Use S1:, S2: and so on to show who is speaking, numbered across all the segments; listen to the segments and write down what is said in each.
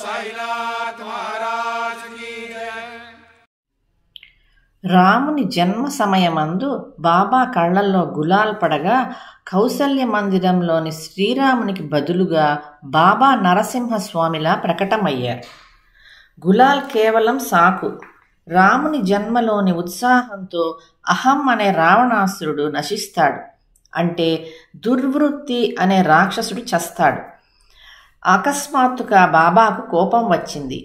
S1: సాయినాథ్ మహారాజ్ రాముని జన్మ సమయమందు బాబా కళ్ళల్లో గులాల్ పడగా కౌసల్య మందిరంలోని శ్రీరామునికి బదులుగా బాబా నరసింహస్వామిలా ప్రకటమయ్యారు గులాల్ కేవలం సాకు రాముని జన్మలోని ఉత్సాహంతో అహం అనే రావణాసురుడు నశిస్తాడు అంటే దుర్వృత్తి అనే రాక్షసుడు చస్తాడు అకస్మాత్తుగా బాబాకు కోపం వచ్చింది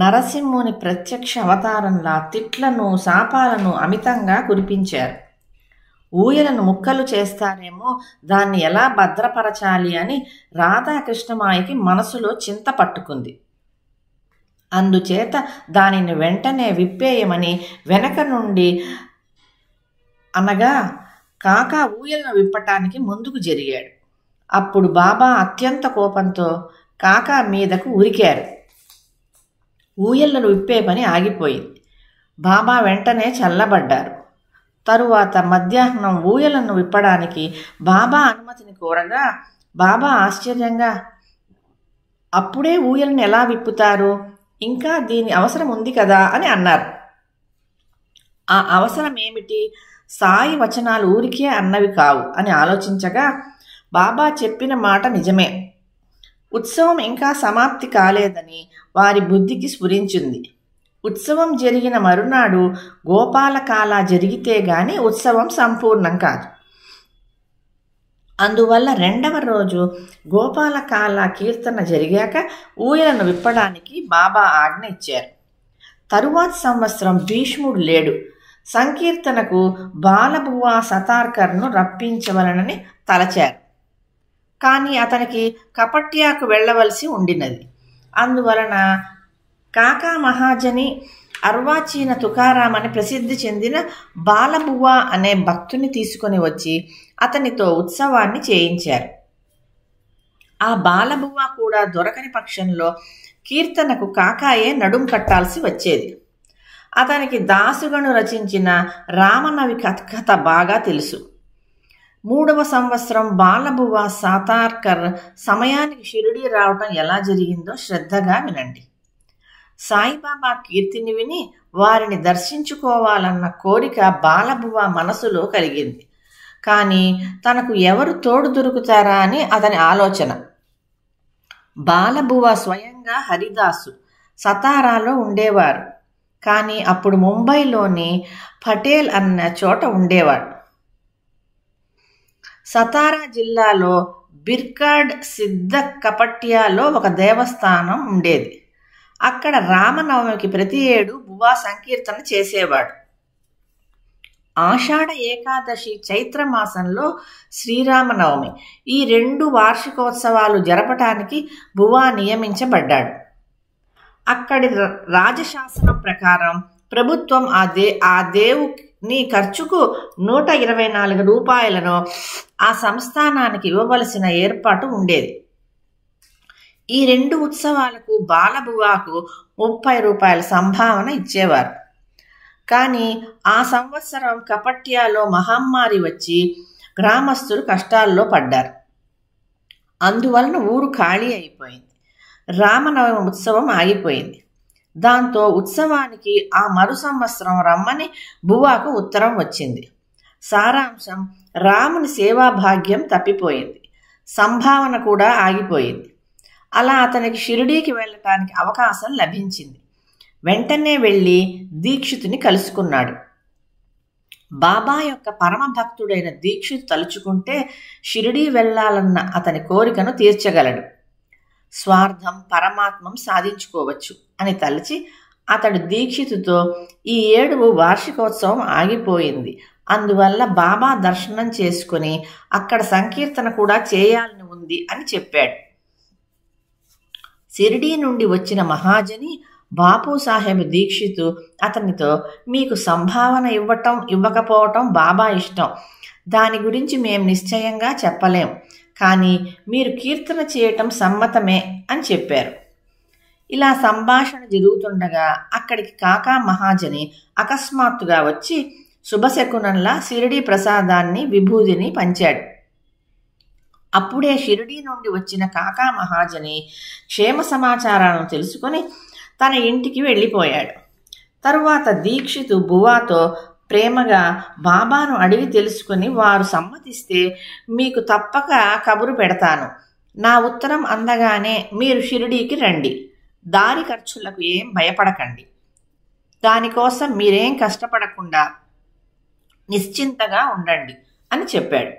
S1: నరసింహుని ప్రత్యక్ష అవతారంలా తిట్లను శాపాలను అమితంగా కురిపించారు ఊయలను ముక్కలు చేస్తారేమో దాన్ని ఎలా భద్రపరచాలి అని రాధాకృష్ణమాయికి మనసులో చింత పట్టుకుంది అందుచేత దానిని వెంటనే విప్పేయమని వెనక నుండి అనగా కాకా ఊయలను విప్పటానికి ముందుకు జరిగాడు అప్పుడు బాబా అత్యంత కోపంతో కాకా మీదకు ఉరికారు ఊయలను విప్పే పని ఆగిపోయింది బాబా వెంటనే చల్లబడ్డారు తరువాత మధ్యాహ్నం ఊయలను విప్పడానికి బాబా అనుమతిని కోరగా బాబా ఆశ్చర్యంగా అప్పుడే ఊయలను ఎలా విప్పుతారు ఇంకా దీని అవసరం ఉంది కదా అని అన్నారు ఆ అవసరం ఏమిటి సాయి వచనాలు ఊరికే అన్నవి కావు అని ఆలోచించగా బాబా చెప్పిన మాట నిజమే ఉత్సవం ఇంకా సమాప్తి కాలేదని వారి బుద్ధికి స్ఫురించింది ఉత్సవం జరిగిన మరునాడు గోపాలకాల జరిగితే గాని ఉత్సవం సంపూర్ణం కాదు అందువల్ల రెండవ రోజు గోపాలకాల కీర్తన జరిగాక ఊయలను విప్పడానికి బాబా ఆజ్ఞ ఇచ్చారు తరువాత సంవత్సరం భీష్ముడు లేడు సంకీర్తనకు బాలబువా సతార్కర్ను రప్పించవలనని తలచారు కానీ అతనికి కపట్యాకు వెళ్ళవలసి ఉండినది అందువలన కాకా మహాజని అర్వాచీన తుకారాం అని ప్రసిద్ధి చెందిన బాలబువ అనే భక్తుని తీసుకొని వచ్చి అతనితో ఉత్సవాన్ని చేయించారు ఆ బాలబువ కూడా దొరకని పక్షంలో కీర్తనకు కాకాయే నడుం కట్టాల్సి వచ్చేది అతనికి దాసుగను రచించిన రామనవి కథ బాగా తెలుసు మూడవ సంవత్సరం బాలబువ సాతార్కర్ సమయానికి షిరిడి రావటం ఎలా జరిగిందో శ్రద్ధగా వినండి సాయిబాబా కీర్తిని విని వారిని దర్శించుకోవాలన్న కోరిక బాలబువ మనసులో కలిగింది కానీ తనకు ఎవరు తోడు దొరుకుతారా అని అతని ఆలోచన బాలబువ స్వయంగా హరిదాసు సతారాలో ఉండేవారు కానీ అప్పుడు ముంబైలోని పటేల్ అన్న చోట ఉండేవాడు సతారా జిల్లాలో బిర్కాడ్ సిద్ధ కపట్యాలో ఒక దేవస్థానం ఉండేది అక్కడ రామనవమికి ప్రతి ఏడు బువా సంకీర్తన చేసేవాడు ఆషాఢ ఏకాదశి చైత్రమాసంలో శ్రీరామనవమి ఈ రెండు వార్షికోత్సవాలు జరపటానికి బువా నియమించబడ్డాడు అక్కడి రాజశాసనం ప్రకారం ప్రభుత్వం ఆ దే ఆ దేవు నీ ఖర్చుకు నూట ఇరవై నాలుగు రూపాయలను ఆ సంస్థానానికి ఇవ్వవలసిన ఏర్పాటు ఉండేది ఈ రెండు ఉత్సవాలకు బాలబువాకు ముప్పై రూపాయల సంభావన ఇచ్చేవారు కానీ ఆ సంవత్సరం కపట్యాలో మహమ్మారి వచ్చి గ్రామస్తులు కష్టాల్లో పడ్డారు అందువలన ఊరు ఖాళీ అయిపోయింది రామనవమి ఉత్సవం ఆగిపోయింది దాంతో ఉత్సవానికి ఆ మరు సంవత్సరం రమ్మని బువాకు ఉత్తరం వచ్చింది సారాంశం రాముని సేవా భాగ్యం తప్పిపోయింది సంభావన కూడా ఆగిపోయింది అలా అతనికి షిరిడీకి వెళ్ళటానికి అవకాశం లభించింది వెంటనే వెళ్ళి దీక్షితుని కలుసుకున్నాడు బాబా యొక్క పరమభక్తుడైన దీక్షిత్ తలుచుకుంటే షిరిడీ వెళ్ళాలన్న అతని కోరికను తీర్చగలడు స్వార్థం పరమాత్మం సాధించుకోవచ్చు అని తలచి అతడు దీక్షితుతో ఈ ఏడు వార్షికోత్సవం ఆగిపోయింది అందువల్ల బాబా దర్శనం చేసుకుని అక్కడ సంకీర్తన కూడా చేయాలని ఉంది అని చెప్పాడు సిరిడీ నుండి వచ్చిన మహాజని బాపు సాహెబ్ దీక్షితు అతనితో మీకు సంభావన ఇవ్వటం ఇవ్వకపోవటం బాబా ఇష్టం దాని గురించి మేము నిశ్చయంగా చెప్పలేం కానీ మీరు కీర్తన చేయటం సమ్మతమే అని చెప్పారు ఇలా సంభాషణ జరుగుతుండగా అక్కడికి కాకా మహాజని అకస్మాత్తుగా వచ్చి శుభశకునంలా షిరిడీ ప్రసాదాన్ని విభూదిని పంచాడు అప్పుడే షిరిడీ నుండి వచ్చిన కాకా మహాజని క్షేమ సమాచారాలను తెలుసుకొని తన ఇంటికి వెళ్ళిపోయాడు తరువాత దీక్షితు బువాతో ప్రేమగా బాబాను అడిగి తెలుసుకుని వారు సమ్మతిస్తే మీకు తప్పక కబురు పెడతాను నా ఉత్తరం అందగానే మీరు షిరిడీకి రండి దారి ఖర్చులకు ఏం భయపడకండి దానికోసం మీరేం కష్టపడకుండా నిశ్చింతగా ఉండండి అని చెప్పాడు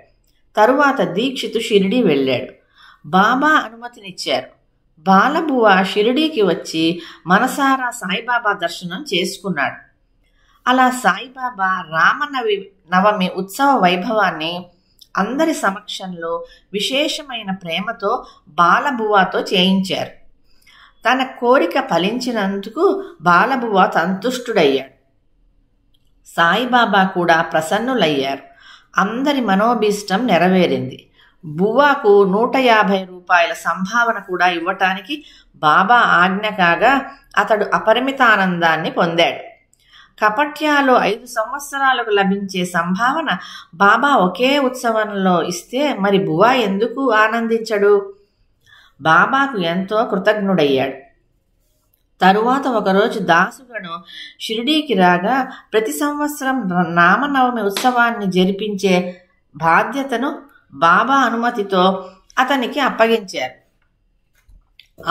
S1: తరువాత దీక్షితు షిరిడీ వెళ్ళాడు బాబా అనుమతినిచ్చారు బాలబువ షిరిడీకి వచ్చి మనసారా సాయిబాబా దర్శనం చేసుకున్నాడు అలా సాయిబాబా రామనవి నవమి ఉత్సవ వైభవాన్ని అందరి సమక్షంలో విశేషమైన ప్రేమతో బాలబువాతో చేయించారు తన కోరిక ఫలించినందుకు బాలబువ సంతుష్టుడయ్యాడు సాయిబాబా కూడా ప్రసన్నులయ్యారు అందరి మనోభీష్టం నెరవేరింది బువాకు నూట యాభై రూపాయల సంభావన కూడా ఇవ్వటానికి బాబా ఆజ్ఞ కాగా అతడు అపరిమిత ఆనందాన్ని పొందాడు కపట్యాలో ఐదు సంవత్సరాలకు లభించే సంభావన బాబా ఒకే ఉత్సవంలో ఇస్తే మరి బువా ఎందుకు ఆనందించడు బాబాకు ఎంతో కృతజ్ఞుడయ్యాడు తరువాత ఒకరోజు దాసుగను షిరిడీకి రాగా ప్రతి సంవత్సరం నామనవమి ఉత్సవాన్ని జరిపించే బాధ్యతను బాబా అనుమతితో అతనికి అప్పగించారు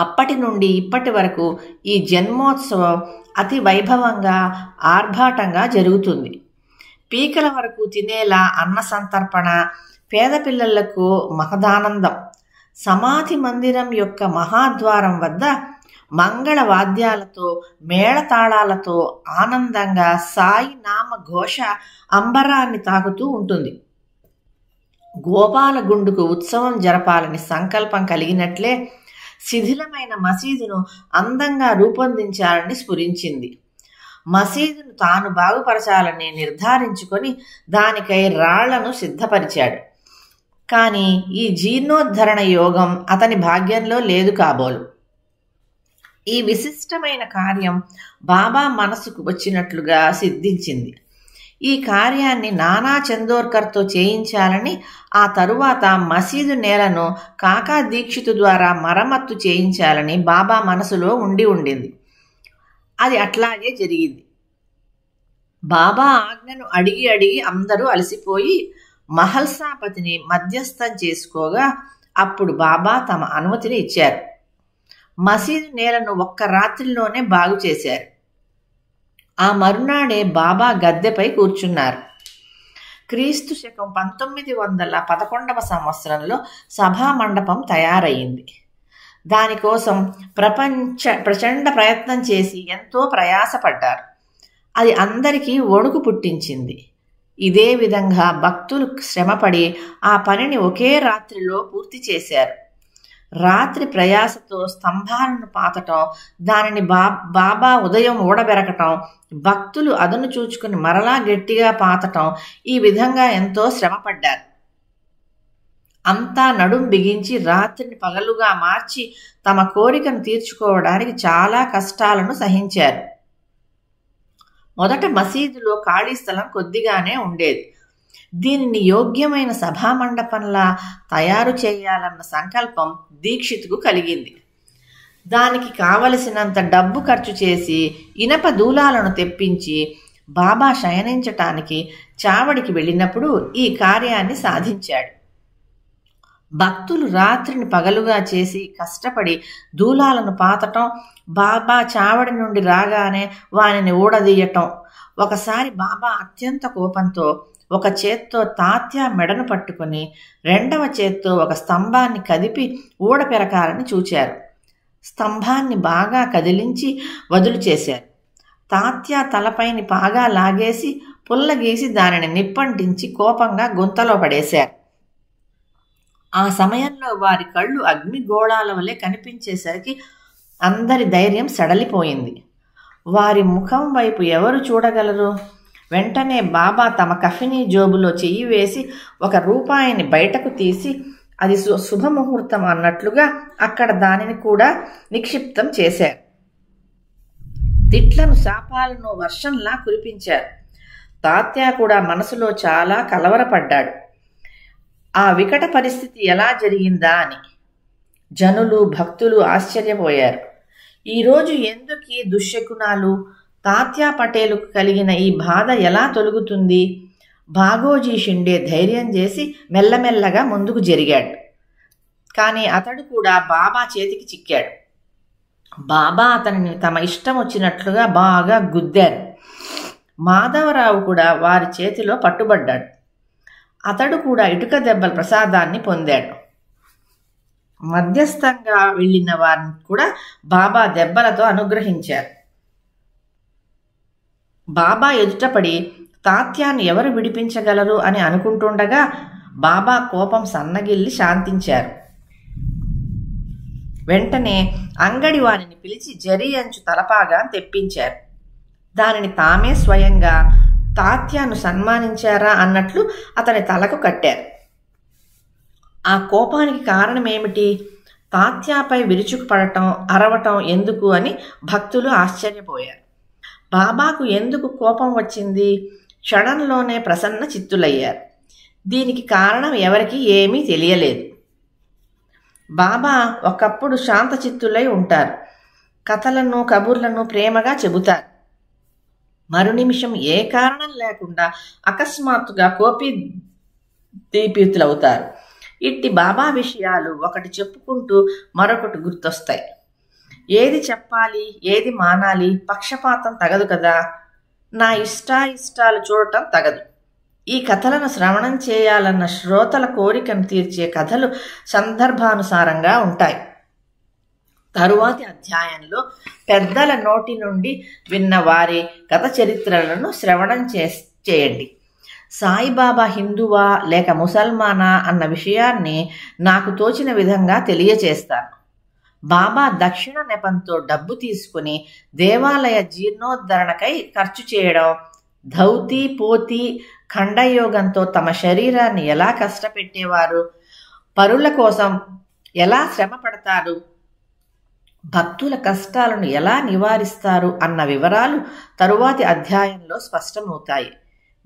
S1: అప్పటి నుండి ఇప్పటి వరకు ఈ జన్మోత్సవం అతి వైభవంగా ఆర్భాటంగా జరుగుతుంది పీకల వరకు తినేలా అన్న సంతర్పణ పేద పిల్లలకు మహదానందం సమాధి మందిరం యొక్క మహాద్వారం వద్ద మంగళ వాద్యాలతో మేళతాళాలతో ఆనందంగా సాయి నామ ఘోష అంబరాన్ని తాకుతూ ఉంటుంది గోపాలగుండుకు ఉత్సవం జరపాలని సంకల్పం కలిగినట్లే శిథిలమైన మసీదును అందంగా రూపొందించాలని స్ఫురించింది మసీదును తాను బాగుపరచాలని నిర్ధారించుకొని దానికై రాళ్లను సిద్ధపరిచాడు కానీ ఈ జీర్ణోద్ధరణ యోగం అతని భాగ్యంలో లేదు కాబోలు ఈ విశిష్టమైన కార్యం బాబా మనసుకు వచ్చినట్లుగా సిద్ధించింది ఈ కార్యాన్ని నానా చందోర్కర్తో చేయించాలని ఆ తరువాత మసీదు నేలను కాకా దీక్షితు ద్వారా మరమ్మత్తు చేయించాలని బాబా మనసులో ఉండి ఉండింది అది అట్లాగే జరిగింది బాబా ఆజ్ఞను అడిగి అడిగి అందరూ అలసిపోయి మహల్సాపతిని మధ్యస్థం చేసుకోగా అప్పుడు బాబా తమ అనుమతిని ఇచ్చారు మసీదు నేలను ఒక్క రాత్రిలోనే బాగు చేశారు ఆ మరునాడే బాబా గద్దెపై కూర్చున్నారు క్రీస్తు శకం పంతొమ్మిది వందల పదకొండవ సంవత్సరంలో సభామండపం తయారయ్యింది దానికోసం ప్రపంచ ప్రచండ ప్రయత్నం చేసి ఎంతో ప్రయాసపడ్డారు అది అందరికీ వణుకు పుట్టించింది ఇదే విధంగా భక్తులు శ్రమపడి ఆ పనిని ఒకే రాత్రిలో పూర్తి చేశారు రాత్రి ప్రయాసతో స్తంభాలను పాతటం దానిని బా బాబా ఉదయం ఊడబెరకటం భక్తులు అదును చూచుకుని మరలా గట్టిగా పాతటం ఈ విధంగా ఎంతో శ్రమపడ్డారు అంతా నడుం బిగించి రాత్రిని పగలుగా మార్చి తమ కోరికను తీర్చుకోవడానికి చాలా కష్టాలను సహించారు మొదట మసీదులో ఖాళీ స్థలం కొద్దిగానే ఉండేది దీనిని యోగ్యమైన సభామండపంలా తయారు చేయాలన్న సంకల్పం దీక్షితుకు కలిగింది దానికి కావలసినంత డబ్బు ఖర్చు చేసి ఇనప దూలాలను తెప్పించి బాబా శయనించటానికి చావడికి వెళ్ళినప్పుడు ఈ కార్యాన్ని సాధించాడు భక్తులు రాత్రిని పగలుగా చేసి కష్టపడి దూలాలను పాతటం బాబా చావడి నుండి రాగానే వానిని ఊడదీయటం ఒకసారి బాబా అత్యంత కోపంతో ఒక చేత్తో తాత్యా మెడను పట్టుకుని రెండవ చేత్తో ఒక స్తంభాన్ని కదిపి ఊడ పెరకాలని చూచారు స్తంభాన్ని బాగా కదిలించి వదులు చేశారు తాత్య తలపైని బాగా లాగేసి పుల్లగీసి దానిని నిప్పంటించి కోపంగా గుంతలో పడేశారు ఆ సమయంలో వారి కళ్ళు అగ్నిగోళాల వలె కనిపించేసరికి అందరి ధైర్యం సడలిపోయింది వారి ముఖం వైపు ఎవరు చూడగలరు వెంటనే బాబా తమ కఫినీ జోబులో చెయ్యి వేసి ఒక రూపాయిని బయటకు తీసి అది శుభముహూర్తం అన్నట్లుగా అక్కడ దానిని కూడా నిక్షిప్తం చేశారు తిట్లను శాపాలను వర్షంలా కురిపించారు తాత్య కూడా మనసులో చాలా కలవరపడ్డాడు ఆ వికట పరిస్థితి ఎలా జరిగిందా అని జనులు భక్తులు ఆశ్చర్యపోయారు ఈరోజు ఈ దుశ్శకునాలు తాత్యా పటేలుకు కలిగిన ఈ బాధ ఎలా తొలుగుతుంది భాగోజీ షిండే ధైర్యం చేసి మెల్లమెల్లగా ముందుకు జరిగాడు కానీ అతడు కూడా బాబా చేతికి చిక్కాడు బాబా అతనిని తమ ఇష్టం వచ్చినట్లుగా బాగా గుద్దారు మాధవరావు కూడా వారి చేతిలో పట్టుబడ్డాడు అతడు కూడా ఇటుక దెబ్బల ప్రసాదాన్ని పొందాడు మధ్యస్థంగా వెళ్ళిన వారిని కూడా బాబా దెబ్బలతో అనుగ్రహించారు బాబా ఎదుటపడి తాత్యాన్ని ఎవరు విడిపించగలరు అని అనుకుంటుండగా బాబా కోపం సన్నగిల్లి శాంతించారు వెంటనే అంగడి వారిని పిలిచి జరీ అంచు తలపాగా తెప్పించారు దానిని తామే స్వయంగా తాత్యాను సన్మానించారా అన్నట్లు అతని తలకు కట్టారు ఆ కోపానికి కారణమేమిటి తాత్యాపై విరుచుకుపడటం అరవటం ఎందుకు అని భక్తులు ఆశ్చర్యపోయారు బాబాకు ఎందుకు కోపం వచ్చింది క్షణంలోనే ప్రసన్న చిత్తులయ్యారు దీనికి కారణం ఎవరికి ఏమీ తెలియలేదు బాబా ఒకప్పుడు శాంత చిత్తులై ఉంటారు కథలను కబుర్లను ప్రేమగా చెబుతారు మరు నిమిషం ఏ కారణం లేకుండా అకస్మాత్తుగా కోపి దీపితులవుతారు ఇట్టి బాబా విషయాలు ఒకటి చెప్పుకుంటూ మరొకటి గుర్తొస్తాయి ఏది చెప్పాలి ఏది మానాలి పక్షపాతం తగదు కదా నా ఇష్టాయిష్టాలు చూడటం తగదు ఈ కథలను శ్రవణం చేయాలన్న శ్రోతల కోరికను తీర్చే కథలు సందర్భానుసారంగా ఉంటాయి తరువాతి అధ్యాయంలో పెద్దల నోటి నుండి విన్న వారి కథ చరిత్రలను శ్రవణం చే చేయండి సాయిబాబా హిందువా లేక ముసల్మానా అన్న విషయాన్ని నాకు తోచిన విధంగా తెలియచేస్తాను బాబా దక్షిణ నెపంతో డబ్బు తీసుకుని దేవాలయ జీర్ణోద్ధరణకై ఖర్చు చేయడం ధౌతి పోతి ఖండయోగంతో తమ శరీరాన్ని ఎలా కష్టపెట్టేవారు పరుల కోసం ఎలా శ్రమ పడతారు భక్తుల కష్టాలను ఎలా నివారిస్తారు అన్న వివరాలు తరువాతి అధ్యాయంలో స్పష్టమవుతాయి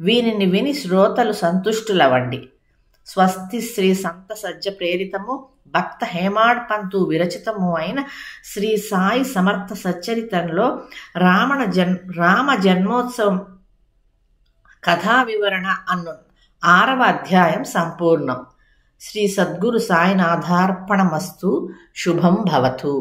S1: వీనిని విని శ్రోతలు సంతుష్టులవండి స్వస్తి శ్రీ సంత సజ్జ ప్రేరితము భక్త హేమాడ్ పంతు విరచితము అయిన శ్రీ సాయి సమర్థ సచ్చరితంలో రామణ జన్ రామ జన్మోత్సవం కథా వివరణ అన్ను ఆరవ అధ్యాయం సంపూర్ణం శ్రీ సద్గురు సాయినాథార్పణమస్తు శుభం భవతు